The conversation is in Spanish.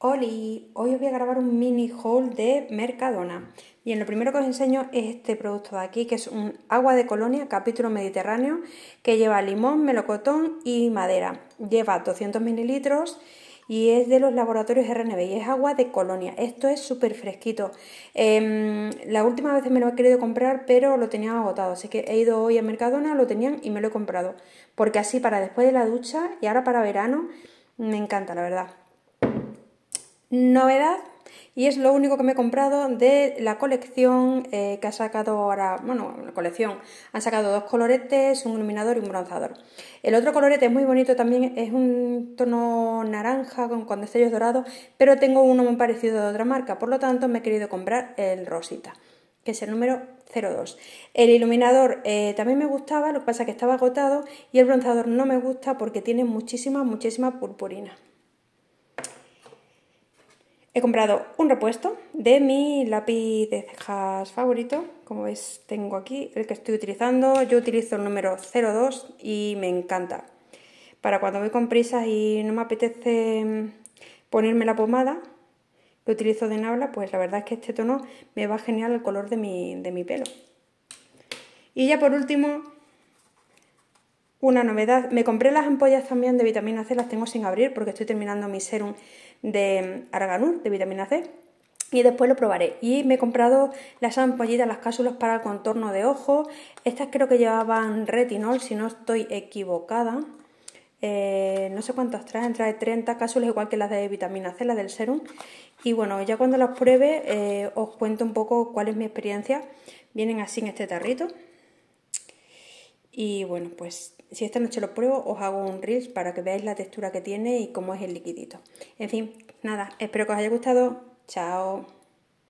Hola, hoy os voy a grabar un mini haul de Mercadona. y en lo primero que os enseño es este producto de aquí, que es un agua de colonia capítulo mediterráneo, que lleva limón, melocotón y madera. Lleva 200 mililitros y es de los laboratorios RNB y es agua de colonia. Esto es súper fresquito. Em, la última vez me lo he querido comprar, pero lo tenían agotado. Así que he ido hoy a Mercadona, lo tenían y me lo he comprado. Porque así para después de la ducha y ahora para verano, me encanta, la verdad novedad y es lo único que me he comprado de la colección eh, que ha sacado ahora, bueno, la colección, han sacado dos coloretes, un iluminador y un bronzador. El otro colorete es muy bonito también, es un tono naranja con, destellos dorados, pero tengo uno muy parecido de otra marca, por lo tanto me he querido comprar el rosita, que es el número 02. El iluminador eh, también me gustaba, lo que pasa es que estaba agotado y el bronzador no me gusta porque tiene muchísima, muchísima purpurina. He comprado un repuesto de mi lápiz de cejas favorito. Como veis, tengo aquí el que estoy utilizando. Yo utilizo el número 02 y me encanta. Para cuando voy con prisa y no me apetece mm, ponerme la pomada que utilizo de Nabla, pues la verdad es que este tono me va genial el color de mi pelo. Y ya por último, una novedad. Me compré las ampollas también de vitamina C, las tengo sin abrir porque estoy terminando mi serum de mm, arganur, de vitamina C. Y después lo probaré. Y me he comprado las ampollitas, las cápsulas para el contorno de ojos. Estas creo que llevaban retinol, si no estoy equivocada. Eh, no sé cuántas traen, trae 30 cápsulas igual que las de vitamina C, las del serum. Y bueno, ya cuando las pruebe eh, os cuento un poco cuál es mi experiencia. Vienen así en este tarrito. Y bueno, pues si esta noche lo pruebo, os hago un reel para que veáis la textura que tiene y cómo es el liquidito. En fin, nada, espero que os haya gustado. Chao.